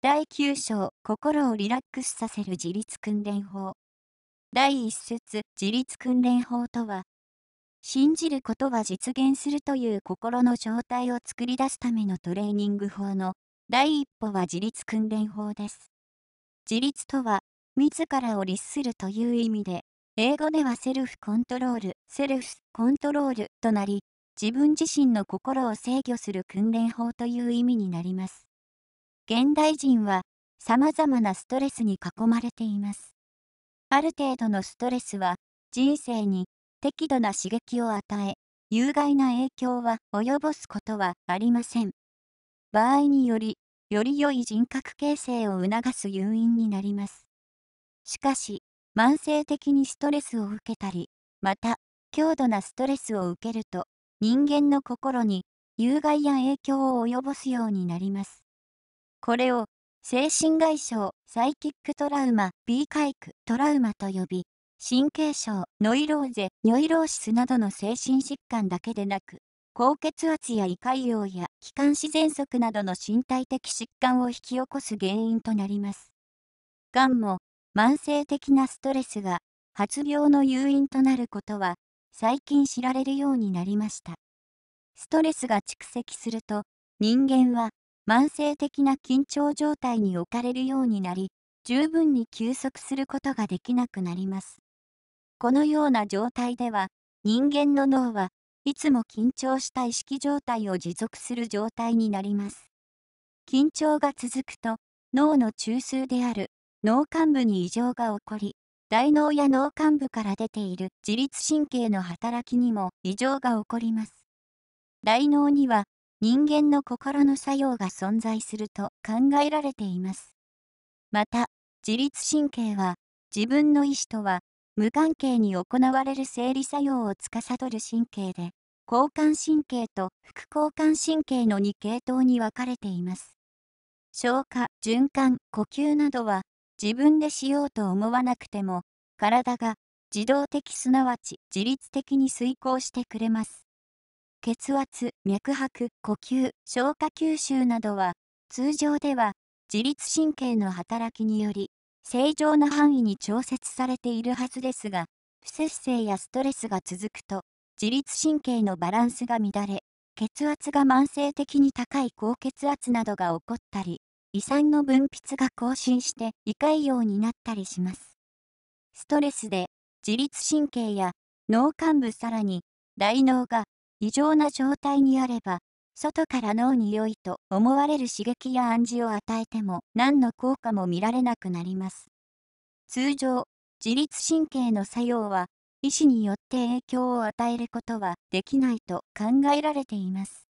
第9章心をリラックスさせる自立訓練法第1節自立訓練法とは信じることは実現するという心の状態を作り出すためのトレーニング法の第一歩は自立訓練法です自立とは自らを律するという意味で英語ではセルフコントロールセルフコントロールとなり自分自身の心を制御する訓練法という意味になります現代人は様々なストレスに囲まれています。ある程度のストレスは人生に適度な刺激を与え、有害な影響は及ぼすことはありません。場合により、より良い人格形成を促す誘因になります。しかし、慢性的にストレスを受けたり、また、強度なストレスを受けると、人間の心に有害や影響を及ぼすようになります。これを精神外傷、サイキックトラウマ、B 回区トラウマと呼び、神経症、ノイローゼ、ニョイローシスなどの精神疾患だけでなく、高血圧や胃潰瘍や気管支喘息などの身体的疾患を引き起こす原因となります。がんも慢性的なストレスが発病の誘因となることは最近知られるようになりました。ストレスが蓄積すると人間は慢性的な緊張状態に置かれるようになり、十分に休息することができなくなります。このような状態では、人間の脳はいつも緊張した意識状態を持続する状態になります。緊張が続くと、脳の中枢である脳幹部に異常が起こり、大脳や脳幹部から出ている自律神経の働きにも異常が起こります。大脳には人間の心の作用が存在すると考えられています。また、自律神経は自分の意思とは無関係に行われる生理作用を司る神経で、交感神経と副交感神経の2系統に分かれています。消化、循環、呼吸などは自分でしようと思わなくても、体が自動的すなわち自律的に遂行してくれます。血圧、脈拍、呼吸、消化吸収などは、通常では、自律神経の働きにより、正常な範囲に調節されているはずですが、不節制やストレスが続くと、自律神経のバランスが乱れ、血圧が慢性的に高い高血圧などが起こったり、胃酸の分泌が更新して胃潰瘍になったりします。ストレスで自律神経や脳幹部さらに大脳が異常な状態にあれば、外から脳に良いと思われる刺激や暗示を与えても何の効果も見られなくなります。通常、自律神経の作用は、医師によって影響を与えることはできないと考えられています。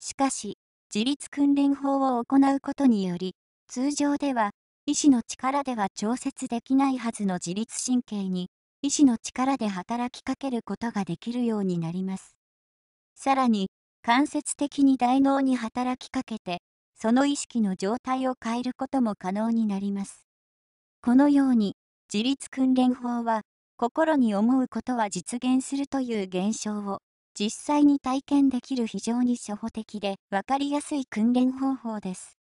しかし、自律訓練法を行うことにより、通常では、医師の力では調節できないはずの自律神経に、医師の力で働きかけることができるようになります。さらに、間接的に大脳に働きかけて、その意識の状態を変えることも可能になります。このように、自律訓練法は、心に思うことは実現するという現象を、実際に体験できる非常に初歩的で分かりやすい訓練方法です。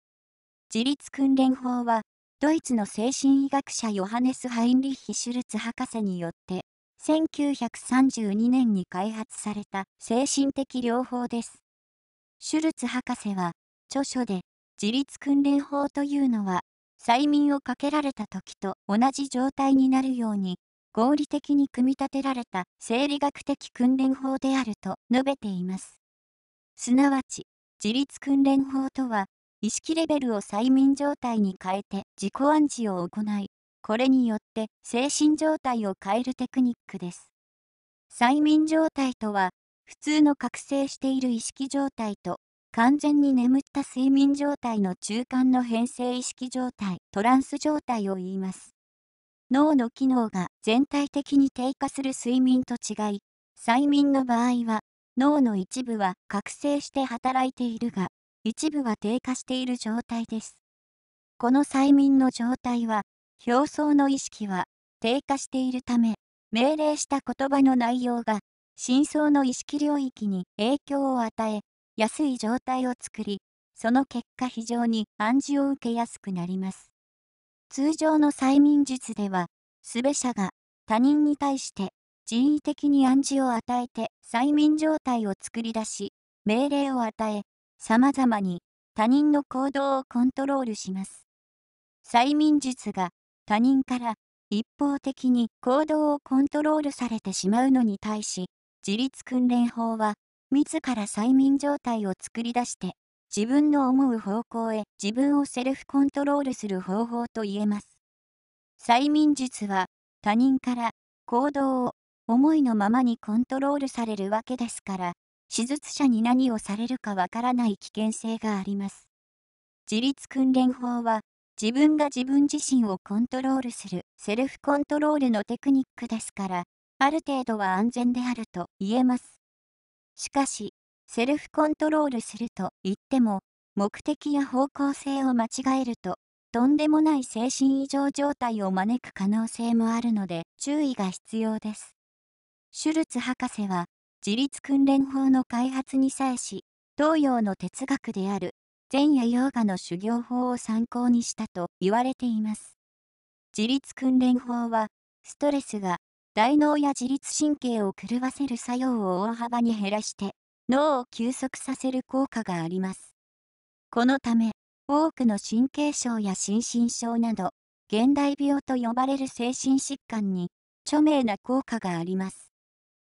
自律訓練法は、ドイツの精神医学者ヨハネス・ハインリッヒ・シュルツ博士によって1932年に開発された精神的療法です。シュルツ博士は著書で自立訓練法というのは催眠をかけられた時と同じ状態になるように合理的に組み立てられた生理学的訓練法であると述べています。すなわち自立訓練法とは意識レベルを催眠状態に変えて自己暗示を行いこれによって精神状態を変えるテクニックです。催眠状態とは、普通の覚醒している意識状態と、完全に眠った睡眠状態の中間の変性意識状態、トランス状態を言います。脳の機能が全体的に低下する睡眠と違い、催眠の場合は、脳の一部は覚醒して働いているが、一部は低下している状態です。この催眠の状態は、表層の意識は低下しているため、命令した言葉の内容が、深層の意識領域に影響を与え、安い状態を作り、その結果非常に暗示を受けやすくなります。通常の催眠術では、すべ者が他人に対して人為的に暗示を与えて催眠状態を作り出し、命令を与え、様々に他人の行動をコントロールします。催眠術が他人から一方的に行動をコントロールされてしまうのに対し、自立訓練法は、自ら催眠状態を作り出して、自分の思う方向へ自分をセルフコントロールする方法と言えます。催眠術は、他人から行動を思いのままにコントロールされるわけですから、手術者に何をされるかわからない危険性があります。自立訓練法は、自分が自分自身をコントロールするセルフコントロールのテクニックですから、ある程度は安全であると言えます。しかし、セルフコントロールすると言っても、目的や方向性を間違えると、とんでもない精神異常状態を招く可能性もあるので注意が必要です。シュルツ博士は、自立訓練法の開発に際し、東洋の哲学である前夜ヨーガの修行法を参考にしたと言われています。自律訓練法は、ストレスが大脳や自律神経を狂わせる作用を大幅に減らして、脳を休息させる効果があります。このため、多くの神経症や心身症など、現代病と呼ばれる精神疾患に著名な効果があります。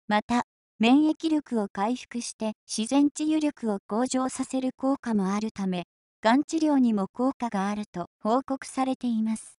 また、免疫力を回復して自然治癒力を向上させる効果もあるため、がん治療にも効果があると報告されています。